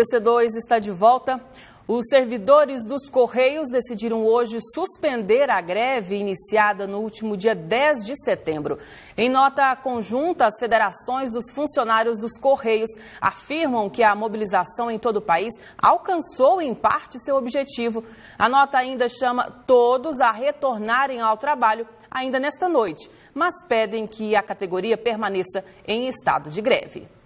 BC2 está de volta. Os servidores dos Correios decidiram hoje suspender a greve iniciada no último dia 10 de setembro. Em nota conjunta, as federações dos funcionários dos Correios afirmam que a mobilização em todo o país alcançou em parte seu objetivo. A nota ainda chama todos a retornarem ao trabalho ainda nesta noite, mas pedem que a categoria permaneça em estado de greve.